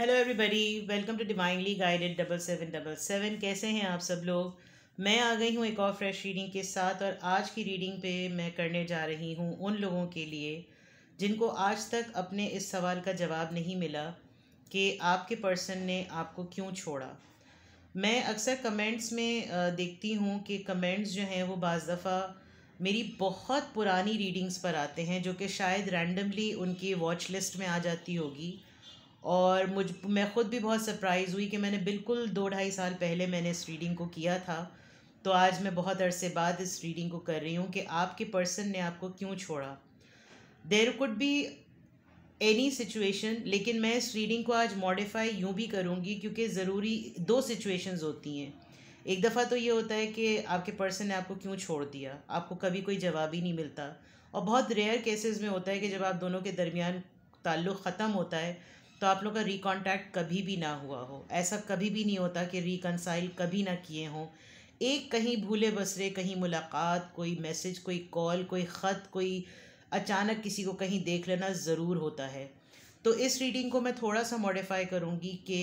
hello everybody welcome to divinely guided double seven double seven कैसे हैं आप सब लोग मैं आ गई हूँ एक और फ्रेश रीडिंग के साथ और आज की रीडिंग पे मैं करने जा रही हूँ उन लोगों के लिए जिनको आज तक अपने इस सवाल का जवाब नहीं मिला कि आपके पर्सन ने आपको क्यों छोड़ा मैं अक्सर कमेंट्स में देखती हूँ कि कमेंट्स जो हैं वो बज़ दफ़ा मेरी बहुत पुरानी रीडिंग्स पर आते हैं जो कि शायद रैंडमली उनकी वॉच लिस्ट में आ जाती होगी और मुझ मैं ख़ुद भी बहुत सरप्राइज़ हुई कि मैंने बिल्कुल दो ढाई साल पहले मैंने इस रीडिंग को किया था तो आज मैं बहुत अरसे बाद इस रीडिंग को कर रही हूँ कि आपके पर्सन ने आपको क्यों छोड़ा there could be any situation लेकिन मैं इस रीडिंग को आज मॉडिफाई यूँ भी करूँगी क्योंकि ज़रूरी दो सिचुएशंस होती हैं एक दफ़ा तो ये होता है कि आपके पर्सन ने आपको क्यों छोड़ दिया आपको कभी कोई जवाब ही नहीं मिलता और बहुत रेयर केसेस में होता है कि जब आप दोनों के दरमियान ताल्लुक़ ख़त्म होता है तो आप लोग का रिकॉन्टैक्ट कभी भी ना हुआ हो ऐसा कभी भी नहीं होता कि रिकनसाइल कभी ना किए हों एक कहीं भूले बसरे कहीं मुलाकात कोई मैसेज कोई कॉल कोई ख़त कोई अचानक किसी को कहीं देख लेना ज़रूर होता है तो इस रीडिंग को मैं थोड़ा सा मॉडिफाई करूँगी कि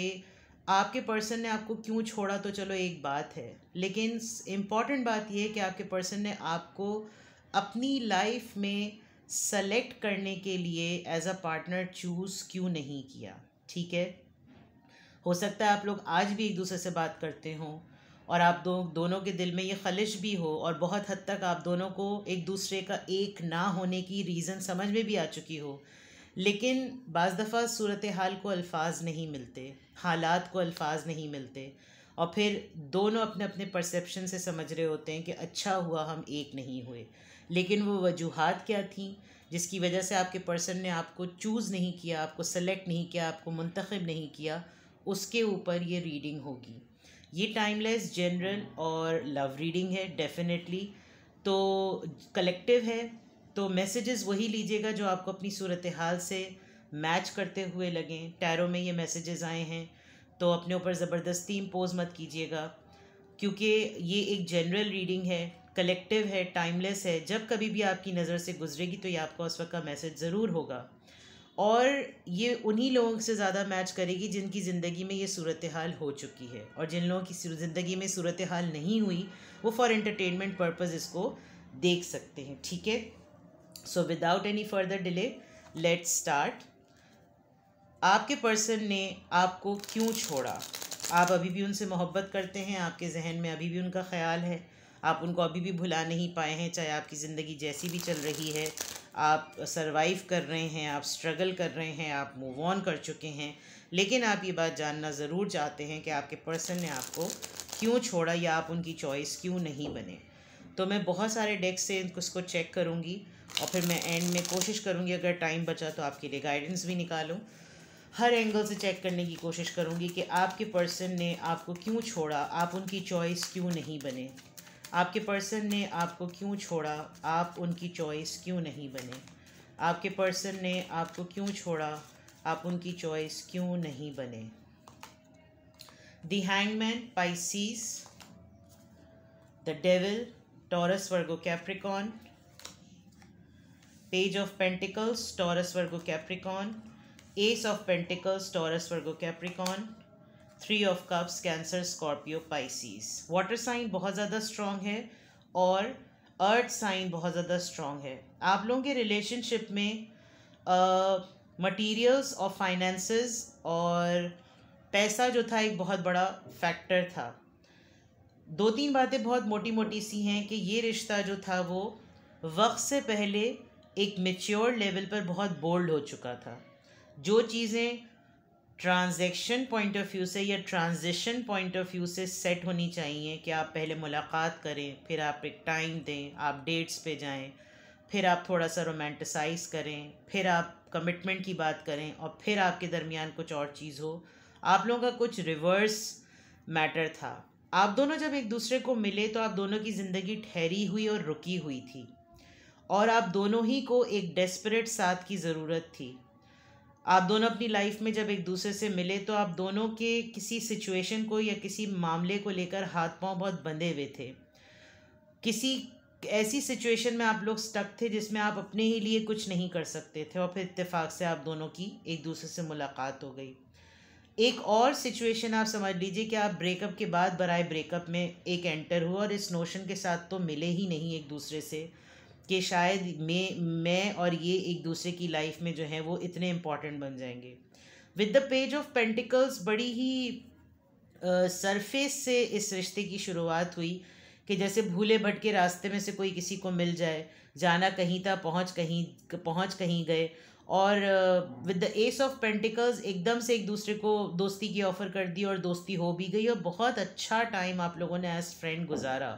आपके पर्सन ने आपको क्यों छोड़ा तो चलो एक बात है लेकिन इम्पॉर्टेंट बात यह है कि आपके पर्सन ने आपको अपनी लाइफ में सेलेक्ट करने के लिए एज अ पार्टनर चूज़ क्यों नहीं किया ठीक है हो सकता है आप लोग आज भी एक दूसरे से बात करते हों और आप दो दोनों के दिल में ये खलिश भी हो और बहुत हद तक आप दोनों को एक दूसरे का एक ना होने की रीज़न समझ में भी आ चुकी हो लेकिन बज़ दफ़ा सूरत हाल को अल्फाज नहीं मिलते हालात को अल्फाज नहीं मिलते और फिर दोनों अपने अपने परसेप्शन से समझ रहे होते हैं कि अच्छा हुआ हम एक नहीं हुए लेकिन वो वजूहत क्या थी जिसकी वजह से आपके पर्सन ने आपको चूज़ नहीं किया आपको सेलेक्ट नहीं किया आपको मंतखब नहीं किया उसके ऊपर ये रीडिंग होगी ये टाइमलेस जनरल और लव रीडिंग है डेफिनेटली तो कलेक्टिव है तो मैसेजेस वही लीजिएगा जो आपको अपनी सूरत हाल से मैच करते हुए लगें टैरों में ये मैसेजेस आए हैं तो अपने ऊपर ज़बरदस्ती इम्पोज मत कीजिएगा क्योंकि ये एक जनरल रीडिंग है कलेक्टिव है टाइमलेस है जब कभी भी आपकी नज़र से गुजरेगी तो ये आपका उस वक्त का मैसेज ज़रूर होगा और ये उन्हीं लोगों से ज़्यादा मैच करेगी जिनकी ज़िंदगी में ये सूरत हाल हो चुकी है और जिन लोगों की ज़िंदगी में सूरत हाल नहीं हुई वो फॉर एंटरटेनमेंट पर्पज़ इसको देख सकते हैं ठीक है so without any further delay let's start आपके पर्सन ने आपको क्यों छोड़ा आप अभी भी उनसे मोहब्बत करते हैं आपके जहन में अभी भी उनका ख्याल है आप उनको अभी भी भुला नहीं पाए हैं चाहे आपकी ज़िंदगी जैसी भी चल रही है आप सरवाइव कर रहे हैं आप स्ट्रगल कर रहे हैं आप मूव ऑन कर चुके हैं लेकिन आप ये बात जानना ज़रूर चाहते हैं कि आपके पर्सन ने आपको क्यों छोड़ा या आप उनकी चॉइस क्यों नहीं बने तो मैं बहुत सारे डेस्क से उसको चेक करूँगी और फिर मैं एंड में कोशिश करूँगी अगर टाइम बचा तो आपके लिए गाइडेंस भी निकालूँ हर एंगल से चेक करने की कोशिश करूँगी कि आपके पर्सन ने आपको क्यों छोड़ा आप उनकी चॉइस क्यों नहीं बने आपके पर्सन ने आपको क्यों छोड़ा आप उनकी चॉइस क्यों नहीं बने आपके पर्सन ने आपको क्यों छोड़ा आप उनकी चॉइस क्यों नहीं बने the hangman Pisces the devil Taurus Virgo Capricorn page of pentacles Taurus Virgo Capricorn ace of pentacles Taurus Virgo Capricorn three of cups Cancer Scorpio Pisces water sign बहुत ज़्यादा स्ट्रॉन्ग है और अर्थ साइन बहुत ज़्यादा strong है आप लोगों के रिलेशनशिप में मटेरियल्स और फाइनेंसेस और पैसा जो था एक बहुत बड़ा फैक्टर था दो तीन बातें बहुत मोटी मोटी सी हैं कि ये रिश्ता जो था वो वक्त से पहले एक मेच्योर लेवल पर बहुत बोल्ड हो चुका था जो चीज़ें ट्रांजेक्शन पॉइंट ऑफ व्यू से या ट्रांजिशन पॉइंट ऑफ व्यू से सेट होनी चाहिए कि आप पहले मुलाकात करें फिर आप एक टाइम दें आप डेट्स पे जाएं फिर आप थोड़ा सा रोमांटिसाइज करें फिर आप कमिटमेंट की बात करें और फिर आपके दरमियान कुछ और चीज़ हो आप लोगों का कुछ रिवर्स मैटर था आप दोनों जब एक दूसरे को मिले तो आप दोनों की ज़िंदगी ठहरी हुई और रुकी हुई थी और आप दोनों ही को एक डेस्परेट साथ की ज़रूरत थी आप दोनों अपनी लाइफ में जब एक दूसरे से मिले तो आप दोनों के किसी सिचुएशन को या किसी मामले को लेकर हाथ पांव बहुत बंधे हुए थे किसी ऐसी सिचुएशन में आप लोग स्टक थे जिसमें आप अपने ही लिए कुछ नहीं कर सकते थे और फिर इत्तेफाक से आप दोनों की एक दूसरे से मुलाकात हो गई एक और सिचुएशन आप समझ लीजिए कि आप ब्रेकअप के बाद बरए ब्रेकअप में एक एंटर हुआ और इस नोशन के साथ तो मिले ही नहीं एक दूसरे से कि शायद मैं मैं और ये एक दूसरे की लाइफ में जो है वो इतने इम्पॉर्टेंट बन जाएंगे with the page of pentacles बड़ी ही सरफेस uh, से इस रिश्ते की शुरुआत हुई कि जैसे भूले भटके रास्ते में से कोई किसी को मिल जाए जाना कहीं था पहुंच कहीं पहुंच कहीं गए और with the ace of pentacles एकदम से एक दूसरे को दोस्ती की ऑफ़र कर दी और दोस्ती हो भी गई और बहुत अच्छा टाइम आप लोगों ने एज फ्रेंड गुजारा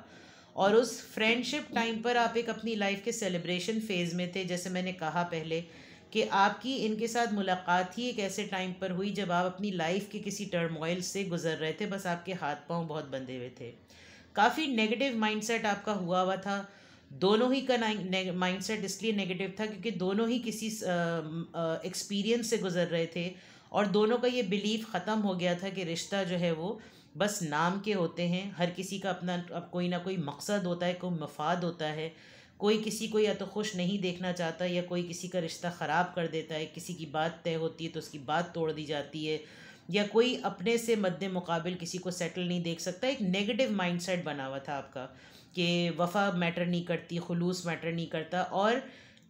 और उस फ्रेंडशिप टाइम पर आप एक अपनी लाइफ के सेलिब्रेशन फेज़ में थे जैसे मैंने कहा पहले कि आपकी इनके साथ मुलाकात ही एक ऐसे टाइम पर हुई जब आप अपनी लाइफ के किसी टर्मोइल से गुजर रहे थे बस आपके हाथ पांव बहुत बंधे हुए थे काफ़ी नेगेटिव माइंडसेट आपका हुआ हुआ था दोनों ही का माइंडसेट इसलिए नेगेटिव था क्योंकि दोनों ही किसी एक्सपीरियंस से गुजर रहे थे और दोनों का ये बिलीफ ख़त्म हो गया था कि रिश्ता जो है वो बस नाम के होते हैं हर किसी का अपना अब कोई ना कोई मकसद होता है कोई मफाद होता है कोई किसी को या तो खुश नहीं देखना चाहता या कोई किसी का रिश्ता ख़राब कर देता है किसी की बात तय होती है तो उसकी बात तोड़ दी जाती है या कोई अपने से मद्द मुकाबल किसी को सेटल नहीं देख सकता एक नेगेटिव माइंडसेट बना हुआ था आपका कि वफा मैटर नहीं करती खलूस मैटर नहीं करता और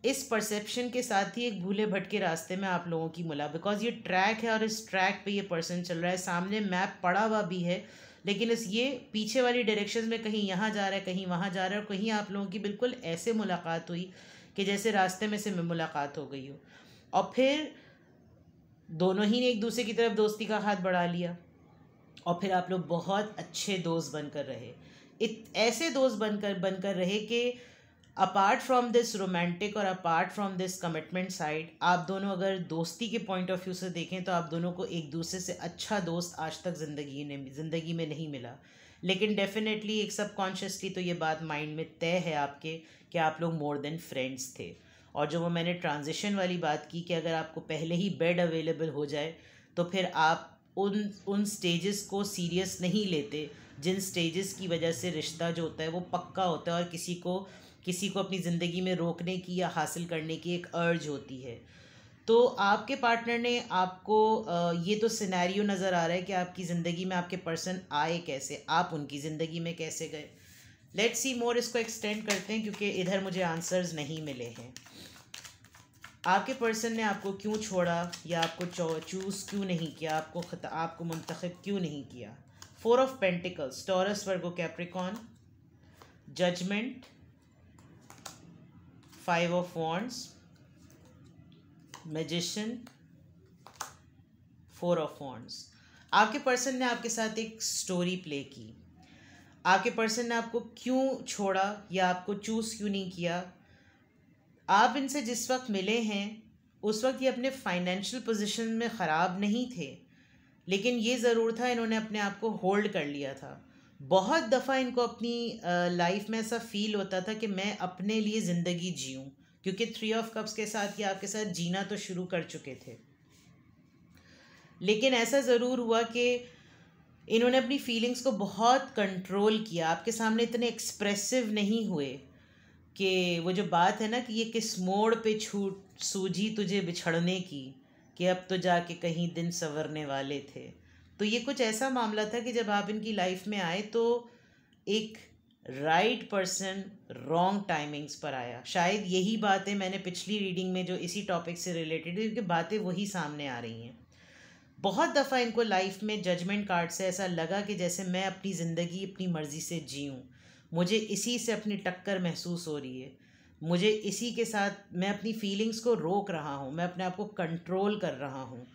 इस परसेप्शन के साथ ही एक भूले भटके रास्ते में आप लोगों की मुला बिकॉज ये ट्रैक है और इस ट्रैक पे ये पर्सन चल रहा है सामने मैप पड़ा हुआ भी है लेकिन इस ये पीछे वाली डायरेक्शन में कहीं यहाँ जा रहा है कहीं वहाँ जा रहा है और कहीं आप लोगों की बिल्कुल ऐसे मुलाकात हुई कि जैसे रास्ते में से मुलाकात हो गई हो और फिर दोनों ही ने एक दूसरे की तरफ दोस्ती का हाथ बढ़ा लिया और फिर आप लोग बहुत अच्छे दोस्त बनकर रहे इत ऐसे दोस्त बनकर बनकर रहे कि अपार्ट फ्रॉम दिस रोमांटिक और apart from this commitment side आप दोनों अगर दोस्ती के पॉइंट ऑफ व्यू से देखें तो आप दोनों को एक दूसरे से अच्छा दोस्त आज तक ज़िंदगी ने ज़िंदगी में नहीं मिला लेकिन डेफिनेटली एक सबकॉन्शियसली तो ये बात माइंड में तय है आपके कि आप लोग मोर देन फ्रेंड्स थे और जो वो मैंने ट्रांजिशन वाली बात की कि अगर आपको पहले ही बेड अवेलेबल हो जाए तो फिर आप उन उन स्टेजेस को सीरियस नहीं लेते जिन स्टेजेस की वजह से रिश्ता जो होता है वो पक्का होता है और किसी को किसी को अपनी ज़िंदगी में रोकने की या हासिल करने की एक अर्ज होती है तो आपके पार्टनर ने आपको ये तो सिनेरियो नज़र आ रहा है कि आपकी ज़िंदगी में आपके पर्सन आए कैसे आप उनकी ज़िंदगी में कैसे गए लेट्स सी मोर इसको एक्सटेंड करते हैं क्योंकि इधर मुझे आंसर्स नहीं मिले हैं आपके पर्सन ने आपको क्यों छोड़ा या आपको चूज़ क्यों नहीं किया आपको खता, आपको मंतखब क्यों नहीं किया four of pentacles Taurus Virgo Capricorn judgment five of wands magician four of wands आपके पर्सन ने आपके साथ एक स्टोरी प्ले की आपके पर्सन ने आपको क्यों छोड़ा या आपको चूज़ क्यों नहीं किया आप इनसे जिस वक्त मिले हैं उस वक्त ये अपने फाइनेंशियल पोजीशन में ख़राब नहीं थे लेकिन ये ज़रूर था इन्होंने अपने आप को होल्ड कर लिया था बहुत दफ़ा इनको अपनी लाइफ में ऐसा फील होता था कि मैं अपने लिए ज़िंदगी जीऊँ क्योंकि थ्री ऑफ कप्स के साथ ये आपके साथ जीना तो शुरू कर चुके थे लेकिन ऐसा ज़रूर हुआ कि इन्होंने अपनी फीलिंग्स को बहुत कंट्रोल किया आपके सामने इतने एक्सप्रेसिव नहीं हुए कि वो जो बात है ना कि ये किस मोड़ पे छूट सूझी तुझे बिछड़ने की कि अब तो जाके कहीं दिन संवरने वाले थे तो ये कुछ ऐसा मामला था कि जब आप इनकी लाइफ में आए तो एक राइट पर्सन रॉन्ग टाइमिंग्स पर आया शायद यही बातें मैंने पिछली रीडिंग में जो इसी टॉपिक से रिलेटेड क्योंकि बातें वही सामने आ रही हैं बहुत दफ़ा इनको लाइफ में जजमेंट कार्ड से ऐसा लगा कि जैसे मैं अपनी ज़िंदगी अपनी मर्ज़ी से जीऊँ मुझे इसी से अपनी टक्कर महसूस हो रही है मुझे इसी के साथ मैं अपनी फीलिंग्स को रोक रहा हूँ मैं अपने आप को कंट्रोल कर रहा हूँ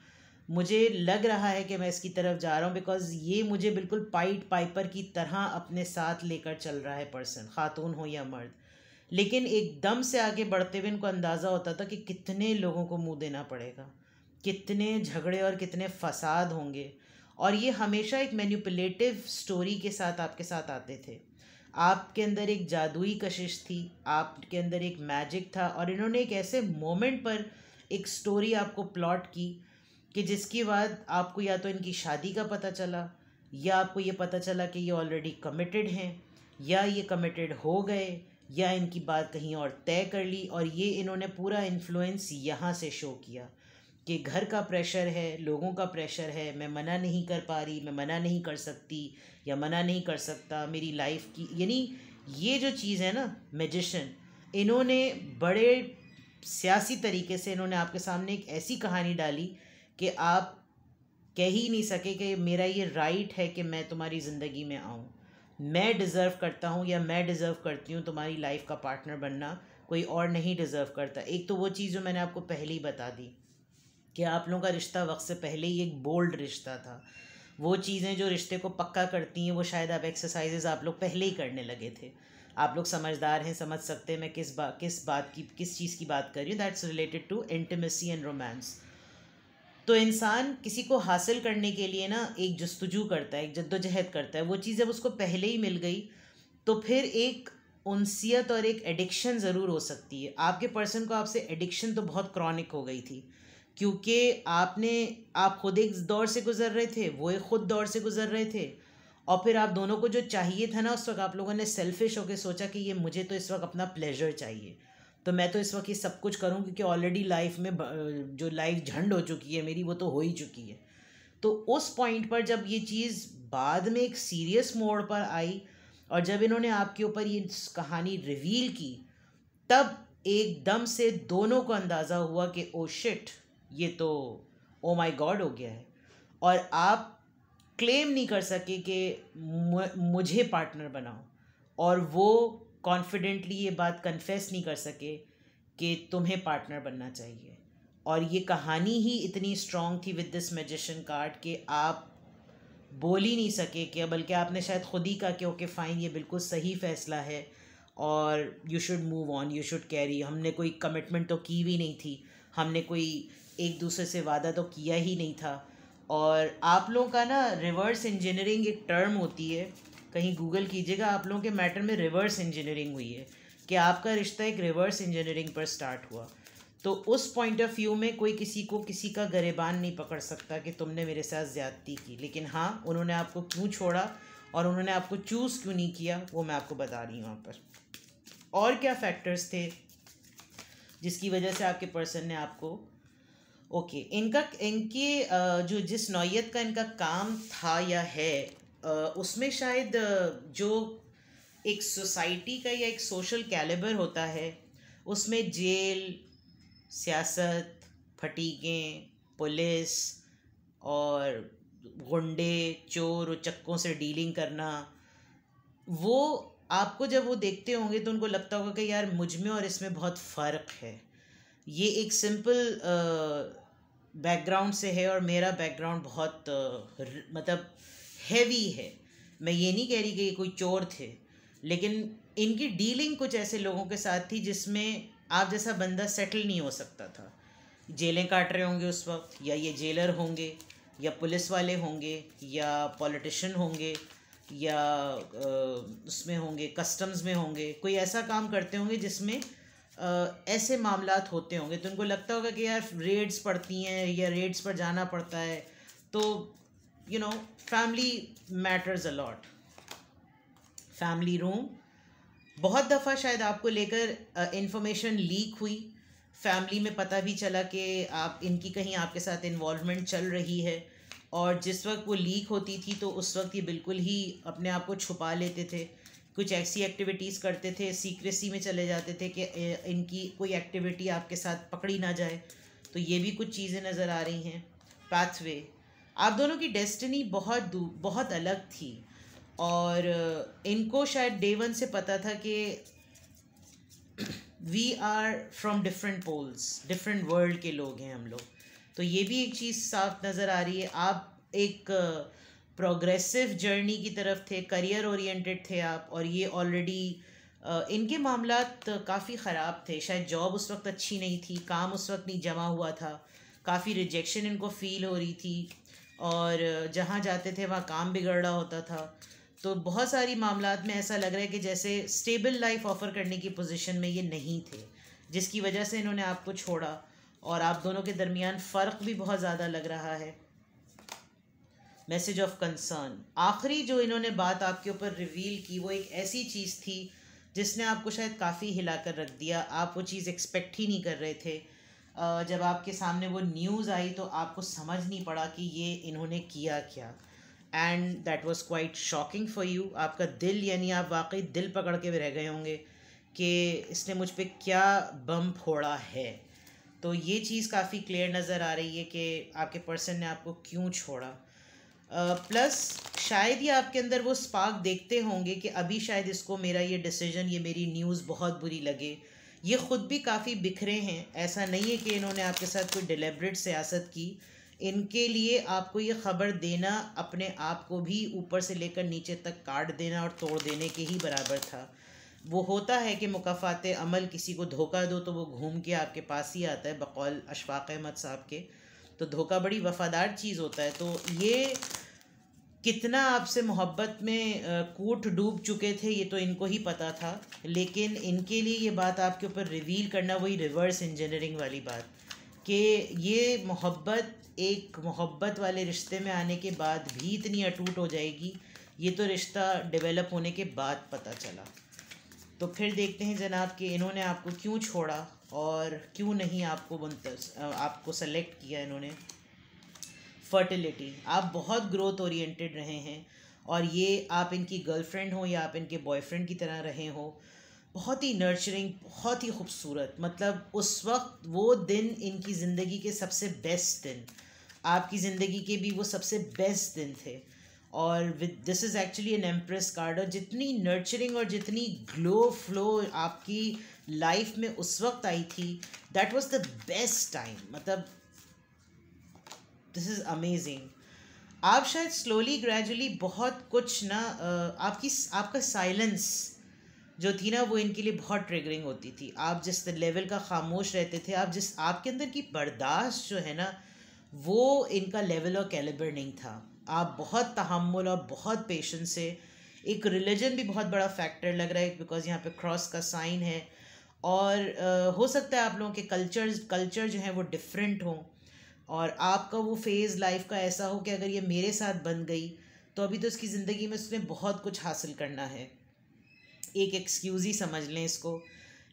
मुझे लग रहा है कि मैं इसकी तरफ जा रहा हूँ बिकॉज ये मुझे बिल्कुल पाइट पाइपर की तरह अपने साथ लेकर चल रहा है पर्सन खातून हो या मर्द लेकिन एकदम से आगे बढ़ते हुए इनको अंदाज़ा होता था कि कितने लोगों को मुंह देना पड़ेगा कितने झगड़े और कितने फसाद होंगे और ये हमेशा एक मैन्यूपलेटिव स्टोरी के साथ आपके साथ आते थे आपके अंदर एक जादुई कशिश थी आपके अंदर एक मैजिक था और इन्होंने एक ऐसे मोमेंट पर एक स्टोरी आपको प्लॉट की कि जिसके बाद आपको या तो इनकी शादी का पता चला या आपको ये पता चला कि ये ऑलरेडी कमिटेड हैं या ये कमिटेड हो गए या इनकी बात कहीं और तय कर ली और ये इन्होंने पूरा इन्फ्लुएंस यहाँ से शो किया कि घर का प्रेशर है लोगों का प्रेशर है मैं मना नहीं कर पा रही मैं मना नहीं कर सकती या मना नहीं कर सकता मेरी लाइफ की यानी ये जो चीज़ है ना मेजिशन इन्होंने बड़े सियासी तरीके से इन्होंने आपके सामने एक ऐसी कहानी डाली कि आप कह ही नहीं सके कि मेरा ये राइट है कि मैं तुम्हारी ज़िंदगी में आऊँ मैं डिज़र्व करता हूँ या मैं डिज़र्व करती हूँ तुम्हारी लाइफ का पार्टनर बनना कोई और नहीं डिज़र्व करता एक तो वो चीज़ जो मैंने आपको पहले ही बता दी कि आप लोगों का रिश्ता वक्त से पहले ही एक बोल्ड रिश्ता था वो चीज़ें जो रिश्ते को पक्का करती हैं वो शायद आप एक्सरसाइजेज आप लोग पहले ही करने लगे थे आप लोग समझदार हैं समझ सकते हैं मैं किस बा किस बात की किस चीज़ की बात कर रही हूँ that's related to intimacy and romance तो इंसान किसी को हासिल करने के लिए ना एक जस्तजू करता है एक जद्दोजहद करता है वो चीज़ जब उसको पहले ही मिल गई तो फिर एक उनसीत और एक एडिक्शन ज़रूर हो सकती है आपके पर्सन को आपसे एडिक्शन तो बहुत क्रॉनिक हो गई थी क्योंकि आपने आप खुद एक दौर से गुजर रहे थे वो एक ख़ुद दौर से गुजर रहे थे और फिर आप दोनों को जो चाहिए था ना उस वक्त आप लोगों ने सेल्फिश होकर सोचा कि ये मुझे तो इस वक्त अपना प्लेजर चाहिए तो मैं तो इस वक्त ये सब कुछ करूँ क्योंकि ऑलरेडी लाइफ में जो लाइफ झंड हो चुकी है मेरी वो तो हो ही चुकी है तो उस पॉइंट पर जब ये चीज़ बाद में एक सीरियस मोड़ पर आई और जब इन्होंने आपके ऊपर ये कहानी रिवील की तब एकदम से दोनों को अंदाज़ा हुआ कि ओ oh शिट ये तो ओ माई गॉड हो गया है और आप क्लेम नहीं कर सके कि मुझे पार्टनर बनाओ और वो कॉन्फिडेंटली ये बात कन्फेस नहीं कर सके कि तुम्हें पार्टनर बनना चाहिए और ये कहानी ही इतनी स्ट्रॉन्ग थी विद दिस मैजिशन कार्ड कि आप बोल ही नहीं सके कि बल्कि आपने शायद खुद ही कहा कि ओके फ़ाइन ये बिल्कुल सही फ़ैसला है और you should move on you should carry हमने कोई कमिटमेंट तो की भी नहीं थी हमने कोई एक दूसरे से वादा तो किया ही नहीं था और आप लोगों का ना रिवर्स इंजीनियरिंग एक टर्म होती है कहीं गूगल कीजिएगा आप लोगों के मैटर में रिवर्स इंजीनियरिंग हुई है कि आपका रिश्ता एक रिवर्स इंजीनियरिंग पर स्टार्ट हुआ तो उस पॉइंट ऑफ व्यू में कोई किसी को किसी का गरेबान नहीं पकड़ सकता कि तुमने मेरे साथ ज़्यादती की लेकिन हाँ उन्होंने आपको क्यों छोड़ा और उन्होंने आपको चूज़ क्यों नहीं किया वो मैं आपको बता रही हूँ वहाँ पर और क्या फैक्टर्स थे जिसकी वजह से आपके पर्सन ने आपको ओके इनका इनके जो जिस नौीयत का इनका काम था या है उसमें शायद जो एक सोसाइटी का या एक सोशल कैलिबर होता है उसमें जेल सियासत फटीकें पुलिस और गुंडे चोर और चक्कों से डीलिंग करना वो आपको जब वो देखते होंगे तो उनको लगता होगा कि यार मुझ में और इसमें बहुत फ़र्क है ये एक सिंपल बैकग्राउंड से है और मेरा बैकग्राउंड बहुत मतलब हैवी है मैं ये नहीं कह रही कि ये कोई चोर थे लेकिन इनकी डीलिंग कुछ ऐसे लोगों के साथ थी जिसमें आप जैसा बंदा सेटल नहीं हो सकता था जेलें काट रहे होंगे उस वक्त या ये जेलर होंगे या पुलिस वाले होंगे या पॉलिटिशन होंगे या उसमें होंगे कस्टम्स में होंगे कोई ऐसा काम करते होंगे जिसमें ऐसे मामला होते होंगे तो उनको लगता होगा कि यार रेड्स पड़ती हैं या रेड्स पर जाना पड़ता है तो you know family matters a lot family room बहुत दफ़ा शायद आपको लेकर इन्फॉर्मेशन लीक हुई फैमिली में पता भी चला कि आप इनकी कहीं आपके साथ इन्वॉल्वमेंट चल रही है और जिस वक्त वो लीक होती थी तो उस वक्त ये बिल्कुल ही अपने आप को छुपा लेते थे कुछ ऐसी एक्टिविटीज़ करते थे सीक्रेसी में चले जाते थे कि इनकी कोई एक्टिविटी आपके साथ पकड़ी ना जाए तो ये भी कुछ चीज़ें नज़र आ रही हैं पाथवे आप दोनों की डेस्टिनी बहुत दूर बहुत अलग थी और इनको शायद डे वन से पता था कि we are from different poles different world के लोग हैं हम लोग तो ये भी एक चीज़ साफ नज़र आ रही है आप एक प्रोग्रेसिव जर्नी की तरफ थे करियर ओरिएंटेड थे आप और ये ऑलरेडी इनके मामला काफ़ी ख़राब थे शायद जॉब उस वक्त अच्छी नहीं थी काम उस वक्त नहीं जमा हुआ था काफ़ी रिजेक्शन इनको फील हो रही थी और जहाँ जाते थे वहाँ काम बिगड़ रहा होता था तो बहुत सारी मामला में ऐसा लग रहा है कि जैसे स्टेबल लाइफ ऑफ़र करने की पोजीशन में ये नहीं थे जिसकी वजह से इन्होंने आपको छोड़ा और आप दोनों के दरमियान फ़र्क भी बहुत ज़्यादा लग रहा है मैसेज ऑफ कंसर्न आखिरी जो इन्होंने बात आपके ऊपर रिवील की वो एक ऐसी चीज़ थी जिसने आपको शायद काफ़ी हिला कर रख दिया आप वो चीज़ एक्सपेक्ट ही नहीं कर रहे थे जब आपके सामने वो न्यूज़ आई तो आपको समझ नहीं पड़ा कि ये इन्होंने किया क्या and that was quite shocking for you आपका दिल यानी आप वाकई दिल पकड़ के भी रह गए होंगे कि इसने मुझ पर क्या बम फोड़ा है तो ये चीज़ काफ़ी क्लियर नज़र आ रही है कि आपके पर्सन ने आपको क्यों छोड़ा प्लस uh, शायद ही आपके अंदर वो स्पार्क देखते होंगे कि अभी शायद इसको मेरा ये डिसीजन ये मेरी न्यूज़ बहुत बुरी लगे ये ख़ुद भी काफ़ी बिखरे हैं ऐसा नहीं है कि इन्होंने आपके साथ कोई डिलेबरेट सियासत की इनके लिए आपको ये ख़बर देना अपने आप को भी ऊपर से लेकर नीचे तक काट देना और तोड़ देने के ही बराबर था वो होता है कि मुकाफ़ात अमल किसी को धोखा दो तो वो घूम के आपके पास ही आता है बकौल अशफाक अहमद साहब के तो धोखा बड़ी वफ़ादार चीज़ होता है तो ये कितना आपसे मोहब्बत में कोट डूब चुके थे ये तो इनको ही पता था लेकिन इनके लिए ये बात आपके ऊपर रिवील करना वही रिवर्स इंजीनियरिंग वाली बात कि ये मोहब्बत एक मोहब्बत वाले रिश्ते में आने के बाद भी इतनी अटूट हो जाएगी ये तो रिश्ता डेवलप होने के बाद पता चला तो फिर देखते हैं जनाब कि इन्होंने आपको क्यों छोड़ा और क्यों नहीं आपको आपको सेलेक्ट किया इन्होंने फर्टिलिटी आप बहुत ग्रोथ ओरिएंटेड रहे हैं और ये आप इनकी गर्लफ्रेंड हो या आप इनके बॉयफ्रेंड की तरह रहे हो बहुत ही नर्चरिंग बहुत ही खूबसूरत मतलब उस वक्त वो दिन इनकी ज़िंदगी के सबसे बेस्ट दिन आपकी ज़िंदगी के भी वो सबसे बेस्ट दिन थे और with this is actually an empress card और जितनी नर्चरिंग और जितनी ग्लो फ्लो आपकी लाइफ में उस वक्त आई थी that was the best time मतलब दिस इज़ अमेजिंग आप शायद स्लोली ग्रेजुअली बहुत कुछ ना आपकी आपका साइलेंस जो थी ना वो इनके लिए बहुत ट्रिगरिंग होती थी आप जिस लेवल का खामोश रहते थे आप जिस आपके अंदर की बर्दाश्त जो है ना वो इनका लेवल और कैलिबर नहीं था आप बहुत तहमुल और बहुत पेशेंस से एक रिलीजन भी बहुत बड़ा फैक्टर लग रहा है बिकॉज यहाँ पे क्रॉस का साइन है और आ, हो सकता है आप लोगों के कल्चर्स कल्चर जो हैं वो डिफरेंट हों और आपका वो फेज़ लाइफ का ऐसा हो कि अगर ये मेरे साथ बन गई तो अभी तो उसकी ज़िंदगी में उसने बहुत कुछ हासिल करना है एक एक्सक्यूज़ ही समझ लें इसको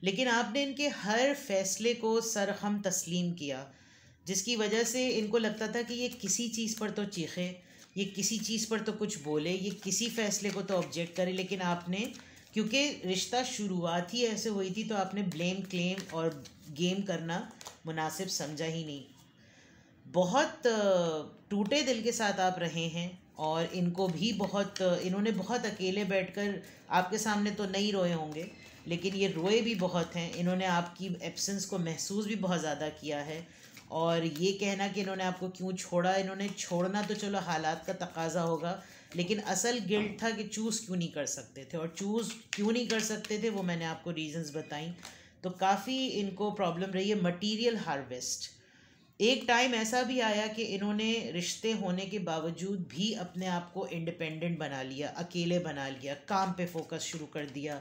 लेकिन आपने इनके हर फैसले को सर हम तस्लीम किया जिसकी वजह से इनको लगता था कि ये किसी चीज़ पर तो चीखे ये किसी चीज़ पर तो कुछ बोले ये किसी फैसले को तो ऑब्जेक्ट करे लेकिन आपने क्योंकि रिश्ता शुरुआत ही ऐसे हुई थी तो आपने ब्लेम क्लेम और गेम करना मुनासिब समझा ही नहीं बहुत टूटे दिल के साथ आप रहे हैं और इनको भी बहुत इन्होंने बहुत अकेले बैठकर आपके सामने तो नहीं रोए होंगे लेकिन ये रोए भी बहुत हैं इन्होंने आपकी एब्सेंस को महसूस भी बहुत ज़्यादा किया है और ये कहना कि इन्होंने आपको क्यों छोड़ा इन्होंने छोड़ना तो चलो हालात का तकाजा होगा लेकिन असल गिल्ट था कि चूज़ क्यों नहीं कर सकते थे और चूज़ क्यों नहीं कर सकते थे वो मैंने आपको रीजंस बताई तो काफ़ी इनको प्रॉब्लम रही है मटीरियल हार्वेस्ट एक टाइम ऐसा भी आया कि इन्होंने रिश्ते होने के बावजूद भी अपने आप को इंडिपेंडेंट बना लिया अकेले बना लिया काम पे फोकस शुरू कर दिया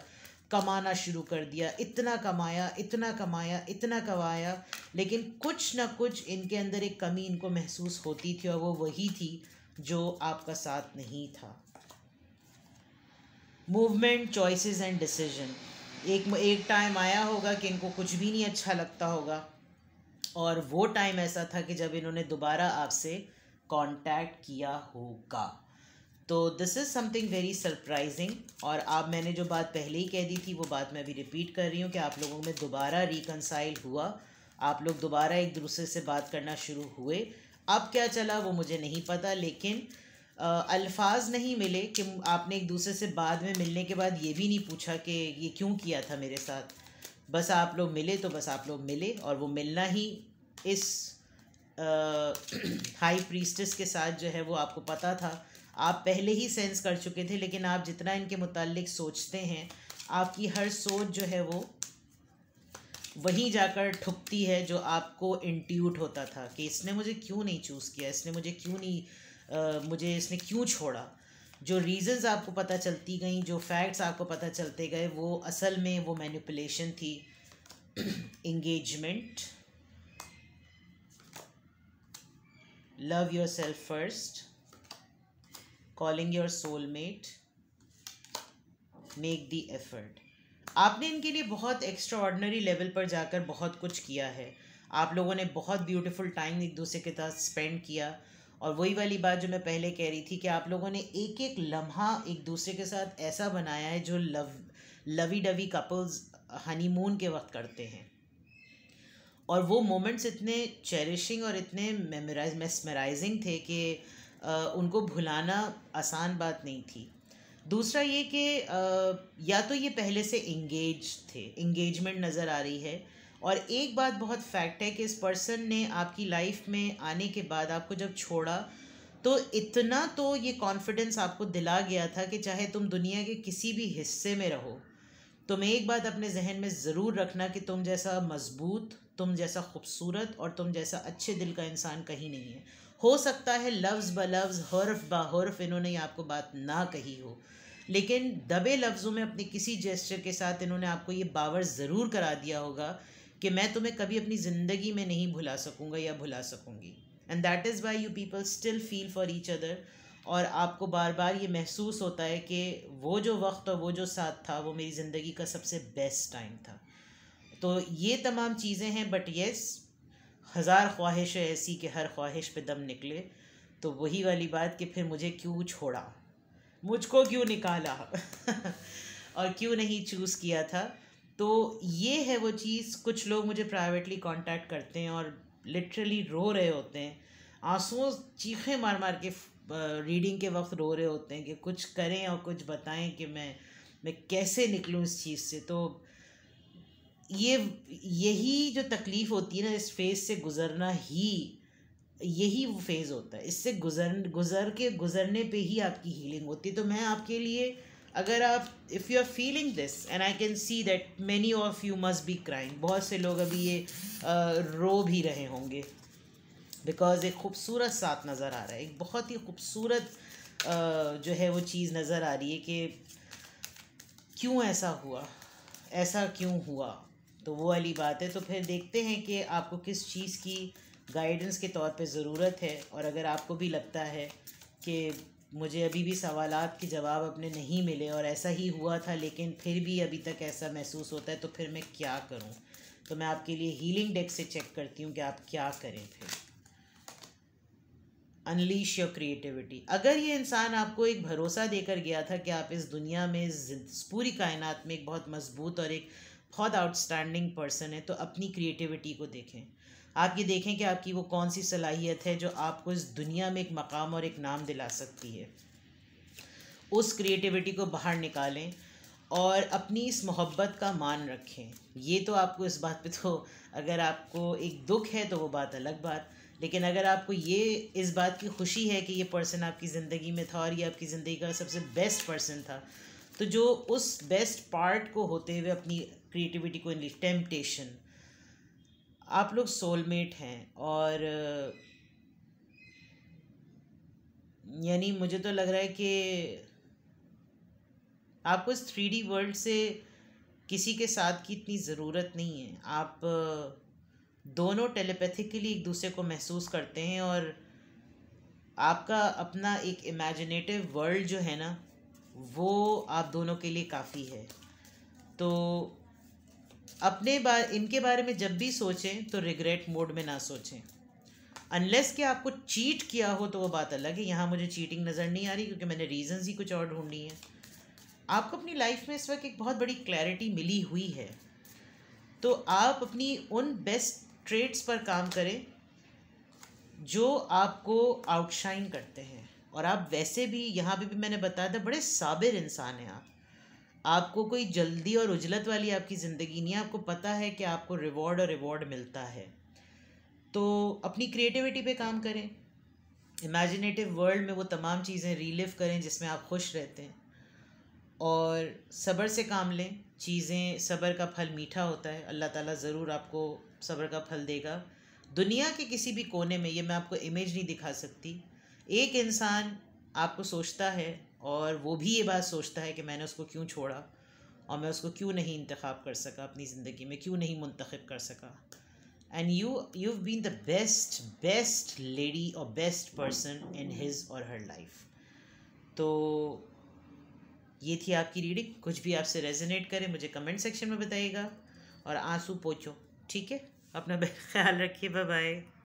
कमाना शुरू कर दिया इतना कमाया इतना कमाया इतना कमाया लेकिन कुछ ना कुछ इनके अंदर एक कमी इनको महसूस होती थी और वो वही थी जो आपका साथ नहीं था मूवमेंट चॉइसेस एंड डिसीजन एक एक टाइम आया होगा कि इनको कुछ भी नहीं अच्छा लगता होगा और वो टाइम ऐसा था कि जब इन्होंने दोबारा आपसे कांटेक्ट किया होगा तो this is something very surprising और आप मैंने जो बात पहले ही कह दी थी वो बात मैं अभी रिपीट कर रही हूँ कि आप लोगों में दोबारा रिकनसाइल हुआ आप लोग दोबारा एक दूसरे से बात करना शुरू हुए अब क्या चला वो मुझे नहीं पता लेकिन अल्फाज नहीं मिले कि आपने एक दूसरे से बाद में मिलने के बाद ये भी नहीं पूछा कि ये क्यों किया था मेरे साथ बस आप लोग मिले तो बस आप लोग मिले और वो मिलना ही इस आ, हाई प्रीस्टेस के साथ जो है वो आपको पता था आप पहले ही सेंस कर चुके थे लेकिन आप जितना इनके मुतालिक सोचते हैं आपकी हर सोच जो है वो वहीं जाकर ठुकती है जो आपको इंट्यूट होता था कि इसने मुझे क्यों नहीं चूज़ किया इसने मुझे क्यों नहीं आ, मुझे इसने क्यों छोड़ा जो रीज़न्स आपको पता चलती गई जो फैक्ट्स आपको पता चलते गए वो असल में वो मैनिपुलेशन थी engagement love yourself first calling your soulmate make the effort आपने इनके लिए बहुत एक्स्ट्रा ऑर्डनरी लेवल पर जाकर बहुत कुछ किया है आप लोगों ने बहुत ब्यूटीफुल टाइम एक दूसरे के साथ स्पेंड किया और वही वाली बात जो मैं पहले कह रही थी कि आप लोगों ने एक एक लम्हा एक दूसरे के साथ ऐसा बनाया है जो love lovey dovey couples honeymoon के वक्त करते हैं और वो मोमेंट्स इतने चेरिशिंग और इतने मेमोराइज मेस्मराइजिंग थे कि उनको भुलाना आसान बात नहीं थी दूसरा ये कि या तो ये पहले से इंगेज थे इंगेजमेंट नज़र आ रही है और एक बात बहुत फैक्ट है कि इस पर्सन ने आपकी लाइफ में आने के बाद आपको जब छोड़ा तो इतना तो ये कॉन्फिडेंस आपको दिला गया था कि चाहे तुम दुनिया के किसी भी हिस्से में रहो तुम्हें एक बात अपने जहन में ज़रूर रखना कि तुम जैसा मज़बूत तुम जैसा खूबसूरत और तुम जैसा अच्छे दिल का इंसान कहीं नहीं है हो सकता है लफ्ज़ ब लफ्ज़ हर्फ बा हर्फ इन्होंने आपको बात ना कही हो लेकिन दबे लफ्ज़ों में अपने किसी जेस्चर के साथ इन्होंने आपको ये बावर ज़रूर करा दिया होगा कि मैं तुम्हें कभी अपनी ज़िंदगी में नहीं भुला सकूँगा या भुला सकूँगी and that is why you people still feel for each other और आपको बार बार ये महसूस होता है कि वो जो वक्त और वो जो साथ था वो मेरी ज़िंदगी का सबसे बेस्ट टाइम था तो ये तमाम चीज़ें हैं बट येस हज़ार ख्वाहिश ऐसी कि हर ख्वाहिश पे दम निकले तो वही वाली बात कि फिर मुझे क्यों छोड़ा मुझको क्यों निकाला और क्यों नहीं चूज़ किया था तो ये है वो चीज़ कुछ लोग मुझे प्राइवेटली कांटेक्ट करते हैं और लिटरली रो रहे होते हैं आंसुओं चीखें मार मार के रीडिंग के वक्त रो रहे होते हैं कि कुछ करें और कुछ बताएं कि मैं मैं कैसे निकलूं इस चीज़ से तो ये यही जो तकलीफ़ होती है ना इस फेज़ से गुज़रना ही यही वो फेज़ होता है इससे गुजर गुज़र के गुज़रने पे ही आपकी हीलिंग होती है तो मैं आपके लिए अगर आप if you are feeling this and I can see that many of you must be crying बहुत से लोग अभी ये आ, रो भी रहे होंगे बिकॉज एक खूबसूरत साथ नज़र आ रहा है एक बहुत ही खूबसूरत जो है वो चीज़ नज़र आ रही है कि क्यों ऐसा हुआ ऐसा क्यों हुआ तो वो वाली बात है तो फिर देखते हैं कि आपको किस चीज़ की गाइडेंस के तौर पे ज़रूरत है और अगर आपको भी लगता है कि मुझे अभी भी सवाल के जवाब अपने नहीं मिले और ऐसा ही हुआ था लेकिन फिर भी अभी तक ऐसा महसूस होता है तो फिर मैं क्या करूं तो मैं आपके लिए हीलिंग डेक से चेक करती हूँ कि आप क्या करें फिर अनलीश योर क्रिएटिविटी अगर ये इंसान आपको एक भरोसा देकर गया था कि आप इस दुनिया में इस पूरी कायनात में एक बहुत मजबूत और एक बहुत आउटस्टैंडिंग पर्सन है तो अपनी क्रिएटिविटी को देखें आप ये देखें कि आपकी वो कौन सी सलाहियत है जो आपको इस दुनिया में एक मकाम और एक नाम दिला सकती है उस क्रिएटिविटी को बाहर निकालें और अपनी इस मोहब्बत का मान रखें ये तो आपको इस बात पे तो अगर आपको एक दुख है तो वो बात अलग बात लेकिन अगर आपको ये इस बात की खुशी है कि ये पर्सन आपकी ज़िंदगी में था और ये आपकी ज़िंदगी का सबसे बेस्ट पर्सन था तो जो उस बेस्ट पार्ट को होते हुए अपनी क्रिएटिविटी को टेम्पटेशन आप लोग सोलमेट हैं और यानी मुझे तो लग रहा है कि आपको इस थ्री डी वर्ल्ड से किसी के साथ की इतनी ज़रूरत नहीं है आप दोनों टेलीपैथिकली एक दूसरे को महसूस करते हैं और आपका अपना एक इमेजिनेटिव वर्ल्ड जो है ना वो आप दोनों के लिए काफ़ी है तो अपने बार इनके बारे में जब भी सोचें तो रिग्रेट मोड में ना सोचें अनलेस कि आपको चीट किया हो तो वो बात अलग है यहाँ मुझे चीटिंग नज़र नहीं आ रही क्योंकि मैंने रीजंस ही कुछ और ढूंढनी है आपको अपनी लाइफ में इस वक्त एक बहुत बड़ी क्लैरिटी मिली हुई है तो आप अपनी उन बेस्ट ट्रेड्स पर काम करें जो आपको आउटशाइन करते हैं और आप वैसे भी यहाँ भी, भी मैंने बताया था बड़े साबिर इंसान हैं आप आपको कोई जल्दी और उजलत वाली आपकी ज़िंदगी नहीं है आपको पता है कि आपको रिवॉर्ड और रिवॉर्ड मिलता है तो अपनी क्रिएटिविटी पे काम करें इमेजिनेटिव वर्ल्ड में वो तमाम चीज़ें रीलिव करें जिसमें आप खुश रहते हैं और सब्र से काम लें चीज़ें सब्र का फल मीठा होता है अल्लाह ताला ज़रूर आपको सब्र का फल देगा दुनिया के किसी भी कोने में ये मैं आपको इमेज नहीं दिखा सकती एक इंसान आपको सोचता है और वो भी ये बात सोचता है कि मैंने उसको क्यों छोड़ा और मैं उसको क्यों नहीं इंतखब कर सका अपनी ज़िंदगी में क्यों नहीं मुंतखब कर सका and you you been the best best lady और best person in his or her life तो ये थी आपकी रीडिंग कुछ भी आपसे रेजोनेट करे मुझे कमेंट सेक्शन में बताइएगा और आंसू पोचो ठीक है अपना ख्याल रखिए बाय